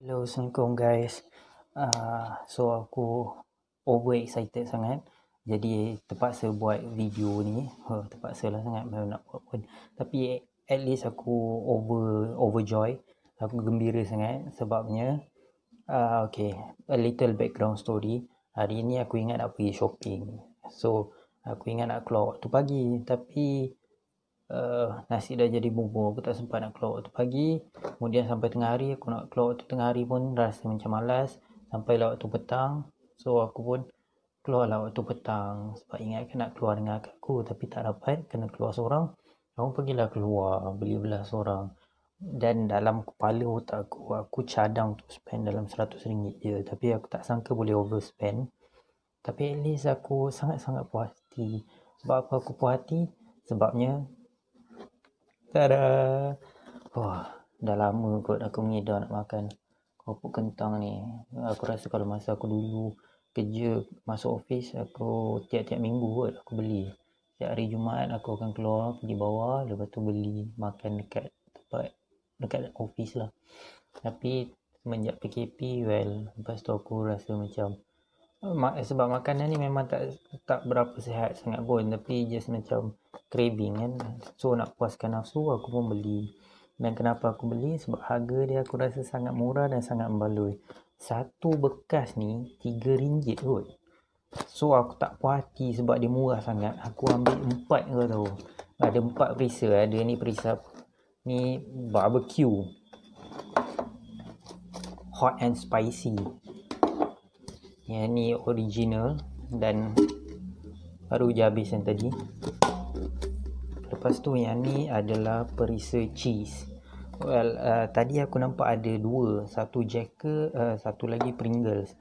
Hello, Assalamualaikum guys. Uh, so aku over excited sangat. Jadi terpaksa buat video ni. Huh, ha, terpaksa lah sangat mana nak buat pun. Tapi at least aku over overjoy. Aku gembira sangat sebabnya. Uh, okay, a little background story. Hari ni aku ingat nak pergi shopping. So aku ingat nak keluar waktu pagi. Tapi uh, nasi dah jadi bubur aku tak sempat nak keluar waktu pagi kemudian sampai tengah hari aku nak keluar waktu tengah hari pun rasa macam malas sampai lah waktu petang so aku pun keluar lah waktu petang sebab ingat kena nak keluar dengan aku tapi tak dapat kena keluar seorang aku pergilah keluar beli belah seorang dan dalam kepala otak aku aku cadang untuk spend dalam seratus ringgit. je tapi aku tak sangka boleh overspend tapi at least aku sangat-sangat puas hati sebab apa aku puas hati sebabnya Tada. Wah, oh, dah lama kot aku mengidam nak makan kopi kentang ni. Aku rasa kalau masa aku dulu kerja masuk office aku tiap-tiap minggu kot aku beli. Setiap hari Jumaat aku akan keluar pergi bawah lepas tu beli makan dekat tempat dekat office lah. Tapi semenjak PKP well lepas tu aku rasa macam eh, sebab makanan ni memang tak tak berapa sihat sangat pun tapi just macam craving kan so nak puaskan nafsu aku pun beli dan kenapa aku beli sebab harga dia aku rasa sangat murah dan sangat membaloi satu bekas ni tiga ringgit kot so aku tak puas hati sebab dia murah sangat aku ambil empat ke tu ada empat perisa ada ni perisa ni barbecue hot and spicy yang ni original dan baru je habis yang tadi lepas tu yang ni adalah perisa cheese well uh, tadi aku nampak ada dua satu jacker uh, satu lagi pringles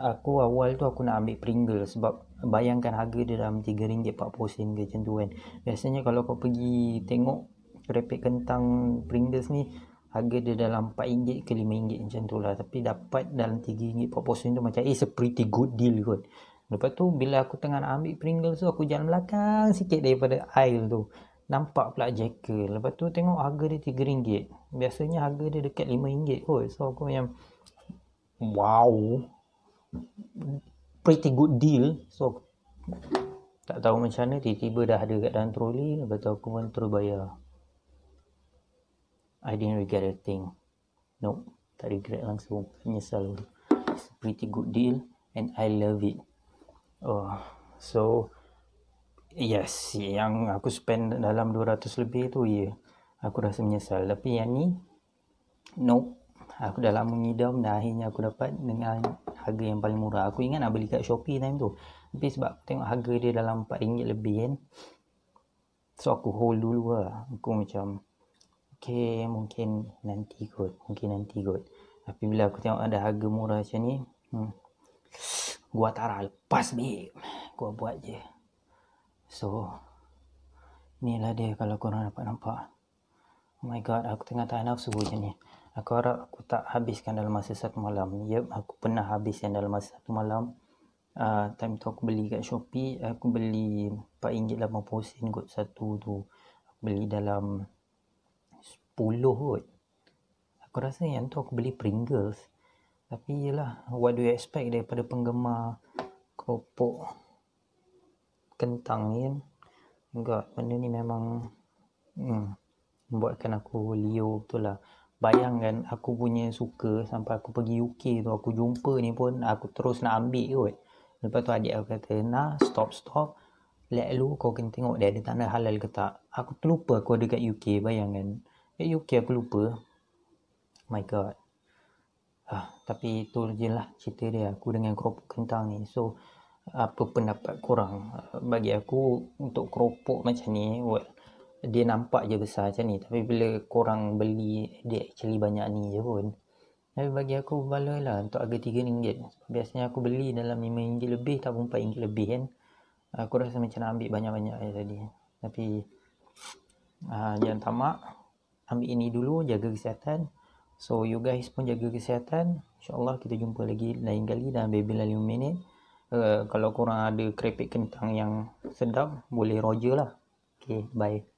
aku awal tu aku nak ambil pringles sebab bayangkan harga dia dalam 3 ringgit 40 sen ke macam tu kan biasanya kalau kau pergi tengok repek kentang pringles ni harga dia dalam 4 ringgit ke 5 ringgit macam tu lah tapi dapat dalam 3 ringgit 40 sen tu macam eh a pretty good deal kot Lepas tu bila aku tengah nak ambil Pringles tu aku jalan belakang sikit daripada aisle tu nampak pula jackal lepas tu tengok harga dia RM3 biasanya harga dia dekat RM5 kot so aku macam wow pretty good deal so tak tahu macam mana tiba-tiba dah ada kat dalam troli lepas tu aku pun terus bayar I didn't regret a thing nope tak regret langsung menyesal it's pretty good deal and I love it oh so Yes, yang aku spend dalam 200 lebih tu, ya. Yeah. Aku rasa menyesal. Tapi yang ni, no. Aku dah lama mengidam dan akhirnya aku dapat dengan harga yang paling murah. Aku ingat nak beli kat Shopee time tu. Tapi sebab tengok harga dia dalam RM4 lebih kan. So aku hold dulu lah. Aku macam, okay mungkin nanti kot. Mungkin nanti kot. Tapi bila aku tengok ada harga murah macam ni, hmm. gua tak lepas babe. Gua buat je. So ni lah dia kalau korang dapat nampak Oh my god aku tengah tahan nafsu je ni Aku harap aku tak habiskan dalam masa satu malam Yep aku pernah habiskan dalam masa satu malam uh, Time tu aku beli kat Shopee Aku beli RM4.80 kot satu tu Aku beli dalam 10 kot Aku rasa yang tu aku beli Pringles Tapi yelah what do you expect daripada penggemar keropok kentang ni kan enggak benda ni memang hmm, membuatkan aku leo tu lah bayangkan aku punya suka sampai aku pergi UK tu aku jumpa ni pun aku terus nak ambil kot lepas tu adik aku kata nah stop stop let lu kau kena tengok dia ada tanda halal ke tak aku terlupa aku ada kat UK bayangkan kat UK aku lupa my god ah, tapi itu je lah cerita dia aku dengan kerupuk kentang ni so apa pendapat korang bagi aku untuk keropok macam ni well, dia nampak je besar macam ni tapi bila korang beli dia actually banyak ni je pun tapi bagi aku balai lah untuk harga RM3 biasanya aku beli dalam RM5 lebih tak pun RM4 lebih kan aku rasa macam nak ambil banyak-banyak je tadi tapi uh, jangan tamak ambil ini dulu jaga kesihatan so you guys pun jaga kesihatan insyaAllah kita jumpa lagi lain kali dalam baby lah minit Eh, kalau korang ada keripik kentang yang sedap boleh roger lah okay bye